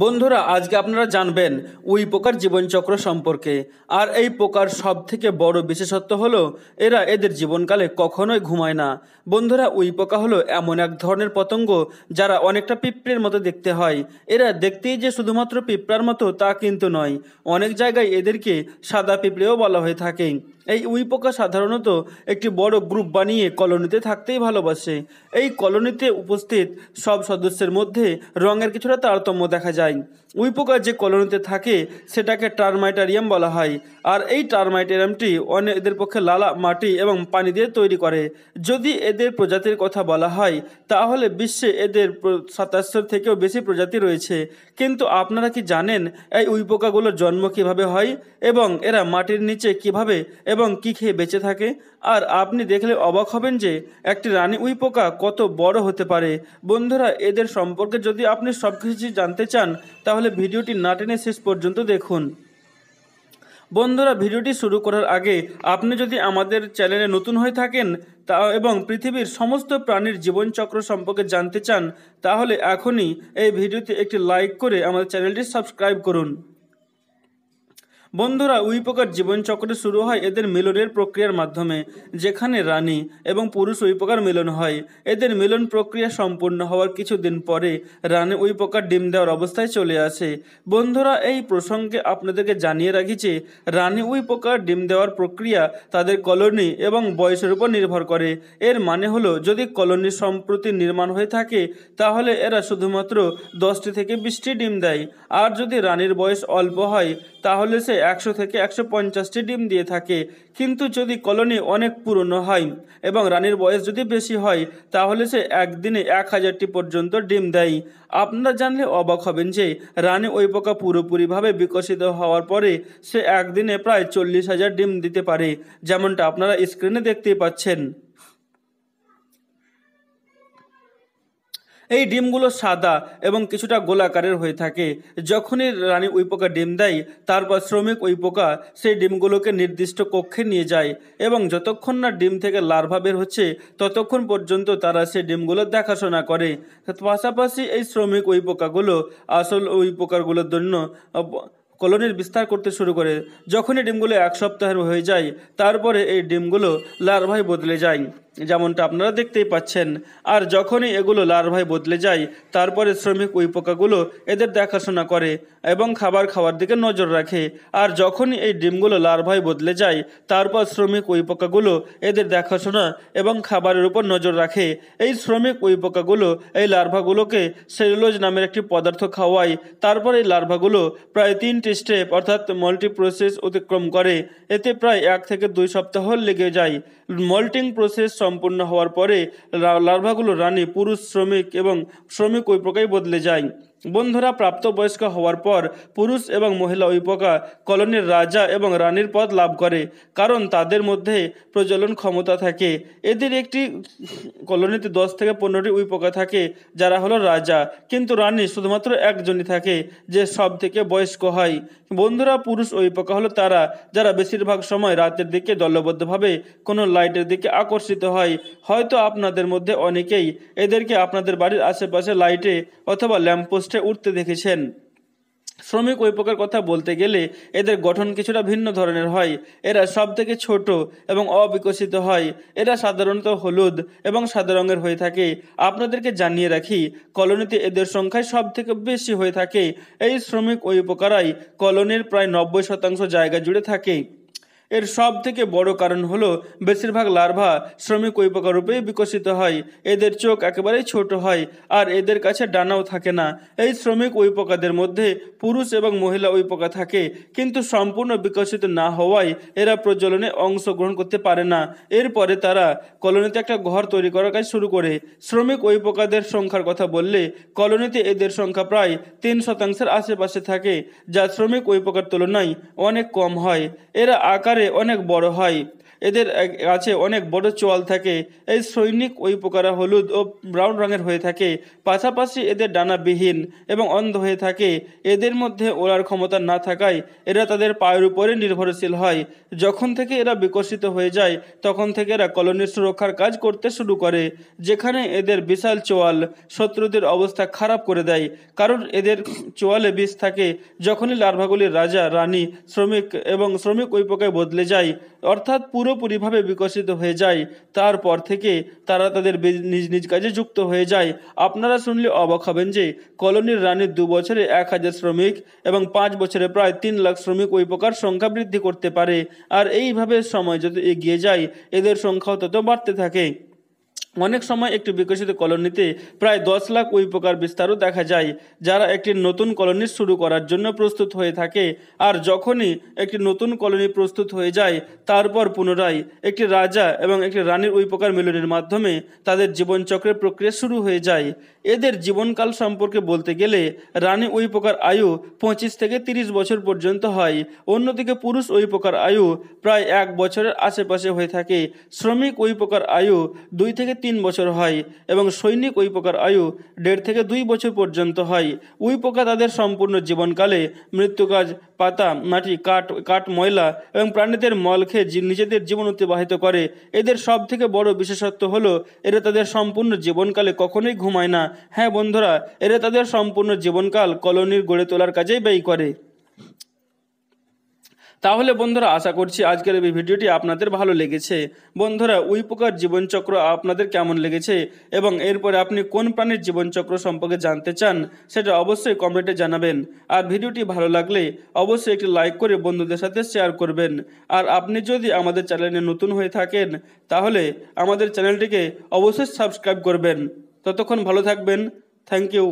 বন্ধুরা আজকে আপনারা জানবেন উই পোকার জীবনচক্র সম্পর্কে আর এই পোকার সব থেকে বড় বিশেষত্ব হলো এরা এদের জীবনকালে কখনোই ঘুমায় না বন্ধুরা উই পোকা হলো এমন এক ধরনের পতঙ্গ যারা অনেকটা পিঁপড়ের মতো দেখতে হয় এরা দেখতেই যে শুধুমাত্র পিঁপড়ার মতো তা কিন্তু নয় অনেক জায়গায় এদেরকে সাদা পিঁপড়েও বলা হয়ে থাকে এই উইপোকা সাধারণত একটি বড় গ্রুপ বানিয়ে কলোনিতে থাকতেই ভালোবাসে এই কলোনিতে উপস্থিত সব সদস্যের মধ্যে রঙের কিছুটা তারতম্য দেখা যায় উইপোকা যে কলোনিতে থাকে সেটাকে টার্মাইটারিয়াম বলা হয় আর এই টার্মাইটারিয়ামটি অনেক এদের পক্ষে লালা মাটি এবং পানি দিয়ে তৈরি করে যদি এদের প্রজাতির কথা বলা হয় তাহলে বিশ্বে এদের সাতাশশো থেকেও বেশি প্রজাতি রয়েছে কিন্তু আপনারা কি জানেন এই উইপোকাগুলোর জন্ম কিভাবে হয় এবং এরা মাটির নিচে কিভাবে এবং কি খেয়ে বেঁচে থাকে আর আপনি দেখলে অবাক হবেন যে একটি রানী উইপোকা কত বড় হতে পারে বন্ধুরা এদের সম্পর্কে যদি আপনি সব কিছু জানতে চান তাহলে তাহলে ভিডিওটি না টেনে শেষ পর্যন্ত দেখুন বন্ধুরা ভিডিওটি শুরু করার আগে আপনি যদি আমাদের চ্যানেলে নতুন হয়ে থাকেন তা এবং পৃথিবীর সমস্ত প্রাণীর জীবনচক্র সম্পর্কে জানতে চান তাহলে এখনই এই ভিডিওতে একটি লাইক করে আমাদের চ্যানেলটি সাবস্ক্রাইব করুন বন্ধুরা উইপোকার জীবনচক্র শুরু হয় এদের মিলনের প্রক্রিয়ার মাধ্যমে যেখানে রানী এবং পুরুষ উইপোকার মিলন হয় এদের মিলন প্রক্রিয়া সম্পূর্ণ হওয়ার কিছুদিন পরে রানী উইপোকার ডিম দেওয়ার অবস্থায় চলে আসে বন্ধুরা এই প্রসঙ্গে আপনাদেরকে জানিয়ে রাখি যে রানী উইপোকার ডিম দেওয়ার প্রক্রিয়া তাদের কলোনি এবং বয়সের উপর নির্ভর করে এর মানে হলো যদি কলোনি সম্প্রতি নির্মাণ হয়ে থাকে তাহলে এরা শুধুমাত্র দশটি থেকে বিশটি ডিম দেয় আর যদি রানীর বয়স অল্প হয় তাহলে সে একশো থেকে একশো পঞ্চাশটি ডিম দিয়ে থাকে কিন্তু যদি কলোনি অনেক পুরনো হয় এবং রানীর বয়স যদি বেশি হয় তাহলে সে একদিনে এক হাজারটি পর্যন্ত ডিম দেয় আপনারা জানলে অবাক হবেন যে রানী ওই পোকা পুরোপুরিভাবে বিকশিত হওয়ার পরে সে একদিনে প্রায় চল্লিশ হাজার ডিম দিতে পারে যেমনটা আপনারা স্ক্রিনে দেখতেই পাচ্ছেন এই ডিমগুলো সাদা এবং কিছুটা গোলাকারের হয়ে থাকে যখনই রানী ওই পোকা ডিম দেয় তারপর শ্রমিক ওই পোকা সেই ডিমগুলোকে নির্দিষ্ট কক্ষে নিয়ে যায় এবং যতক্ষণ না ডিম থেকে লার্ভা বের হচ্ছে ততক্ষণ পর্যন্ত তারা সেই ডিমগুলো দেখাশোনা করে পাশাপাশি এই শ্রমিক ওই পোকাগুলো আসল ওই পোকাগুলোর জন্য কলোনির বিস্তার করতে শুরু করে যখনই ডিমগুলো এক সপ্তাহের হয়ে যায় তারপরে এই ডিমগুলো লার্ভায় বদলে যায় যেমনটা আপনারা দেখতেই পাচ্ছেন আর যখনই এগুলো লার্ভায় বদলে যায় তারপরে শ্রমিক ওই পোকাগুলো এদের দেখাশোনা করে এবং খাবার খাওয়ার দিকে নজর রাখে আর যখনই এই ডিমগুলো লার্ভায় বদলে যায় তারপর শ্রমিক ওই পোকাগুলো এদের দেখাশোনা এবং খাবারের উপর নজর রাখে এই শ্রমিক ওই পোকাগুলো এই লার্ভাগুলোকে সেলুলোজ নামের একটি পদার্থ খাওয়ায় তারপর এই লার্ভাগুলো প্রায় তিনটি স্টেপ অর্থাৎ মল্টি প্রসেস অতিক্রম করে এতে প্রায় এক থেকে দুই সপ্তাহ লেগে যায় মল্টিং প্রসেস সম্পূর্ণ হওয়ার পরে লার্ভাগুলো রানে পুরুষ শ্রমিক এবং শ্রমিক ওই প্রকারেই বদলে যায় বন্ধুরা প্রাপ্তবয়স্ক হওয়ার পর পুরুষ এবং মহিলা উইপোকা কলোনির রাজা এবং রানীর পদ লাভ করে কারণ তাদের মধ্যে প্রজলন ক্ষমতা থাকে এদের একটি কলোনিতে দশ থেকে পনেরোটি উইপোকা থাকে যারা হলো রাজা কিন্তু রানী শুধুমাত্র একজনই থাকে যে সব থেকে বয়স্ক হয় বন্ধুরা পুরুষ পোকা হলো তারা যারা বেশিরভাগ সময় রাতের দিকে দলবদ্ধভাবে কোনো লাইটের দিকে আকর্ষিত হয় হয়তো আপনাদের মধ্যে অনেকেই এদেরকে আপনাদের বাড়ির আশেপাশে লাইটে অথবা ল্যাম্পোস্ট পোস্টে উঠতে দেখেছেন শ্রমিক ওই প্রকার কথা বলতে গেলে এদের গঠন কিছুটা ভিন্ন ধরনের হয় এরা সব থেকে ছোট এবং অবিকশিত হয় এরা সাধারণত হলুদ এবং সাদা রঙের হয়ে থাকে আপনাদেরকে জানিয়ে রাখি কলোনিতে এদের সংখ্যায় সব থেকে বেশি হয়ে থাকে এই শ্রমিক ওই প্রকারাই কলোনির প্রায় নব্বই শতাংশ জায়গা জুড়ে থাকে এর সব থেকে বড় কারণ হলো বেশিরভাগ লার্ভা শ্রমিক রূপেই বিকশিত হয় এদের চোখ একেবারেই ছোট হয় আর এদের কাছে ডানাও থাকে না এই শ্রমিক উইপোকাদের মধ্যে পুরুষ এবং মহিলা উইপোকা থাকে কিন্তু সম্পূর্ণ বিকশিত না হওয়ায় এরা প্রজ্বলনে অংশগ্রহণ করতে পারে না এরপরে তারা কলোনিতে একটা ঘর তৈরি করার কাজ শুরু করে শ্রমিক উইপোকাদের সংখ্যার কথা বললে কলোনিতে এদের সংখ্যা প্রায় তিন শতাংশের আশেপাশে থাকে যা শ্রমিক উইপোকার তুলনায় অনেক কম হয় এরা আকারে আকারে অনেক বড় হয় এদের কাছে অনেক বড় চোয়াল থাকে এই সৈনিক ওই প্রকার হলুদ ও ব্রাউন রঙের হয়ে থাকে পাশাপাশি এদের ডানাবিহীন এবং অন্ধ হয়ে থাকে এদের মধ্যে ওড়ার ক্ষমতা না থাকায় এরা তাদের পায়ের উপরে নির্ভরশীল হয় যখন থেকে এরা বিকশিত হয়ে যায় তখন থেকে এরা কলোনির সুরক্ষার কাজ করতে শুরু করে যেখানে এদের বিশাল চোয়াল শত্রুদের অবস্থা খারাপ করে দেয় কারণ এদের চোয়ালে বিষ থাকে যখনই লার্ভাগুলির রাজা রানী শ্রমিক এবং শ্রমিক ওই পোকায় বদলে যায় অর্থাৎ পুরো পুরোপুরিভাবে বিকশিত হয়ে যায় তারপর থেকে তারা তাদের নিজ নিজ কাজে যুক্ত হয়ে যায় আপনারা শুনলে অবাক হবেন যে কলোনির রানীর দু বছরে এক হাজার শ্রমিক এবং পাঁচ বছরে প্রায় তিন লাখ শ্রমিক ওই প্রকার সংখ্যা বৃদ্ধি করতে পারে আর এইভাবে সময় যত এগিয়ে যায় এদের সংখ্যাও তত বাড়তে থাকে অনেক সময় একটি বিকশিত কলোনিতে প্রায় দশ লাখ প্রকার বিস্তারও দেখা যায় যারা একটি নতুন কলোনি শুরু করার জন্য প্রস্তুত হয়ে থাকে আর যখনই একটি নতুন কলোনি প্রস্তুত হয়ে যায় তারপর পুনরায় একটি রাজা এবং একটি রানীর প্রকার মিলনের মাধ্যমে তাদের জীবনচক্রের প্রক্রিয়া শুরু হয়ে যায় এদের জীবনকাল সম্পর্কে বলতে গেলে রানী প্রকার আয়ু পঁচিশ থেকে তিরিশ বছর পর্যন্ত হয় অন্যদিকে পুরুষ প্রকার আয়ু প্রায় এক বছরের আশেপাশে হয়ে থাকে শ্রমিক ওই প্রকার আয়ু দুই থেকে তিন বছর হয় এবং সৈনিক ওই পোকার আয়ু দেড় থেকে দুই বছর পর্যন্ত হয় উই পোকা তাদের সম্পূর্ণ জীবনকালে মৃত্যুকাজ পাতা মাটি কাঠ কাঠ ময়লা এবং প্রাণীদের মল খেয়ে নিজেদের জীবন অতিবাহিত করে এদের সব থেকে বড় বিশেষত্ব হলো এরা তাদের সম্পূর্ণ জীবনকালে কখনোই ঘুমায় না হ্যাঁ বন্ধুরা এরা তাদের সম্পূর্ণ জীবনকাল কলোনির গড়ে তোলার কাজেই ব্যয় করে তাহলে বন্ধুরা আশা করছি আজকের এই ভিডিওটি আপনাদের ভালো লেগেছে বন্ধুরা উইপোকার জীবনচক্র আপনাদের কেমন লেগেছে এবং এরপরে আপনি কোন প্রাণীর জীবনচক্র সম্পর্কে জানতে চান সেটা অবশ্যই কমেন্টে জানাবেন আর ভিডিওটি ভালো লাগলে অবশ্যই একটি লাইক করে বন্ধুদের সাথে শেয়ার করবেন আর আপনি যদি আমাদের চ্যানেলে নতুন হয়ে থাকেন তাহলে আমাদের চ্যানেলটিকে অবশ্যই সাবস্ক্রাইব করবেন ততক্ষণ ভালো থাকবেন থ্যাংক ইউ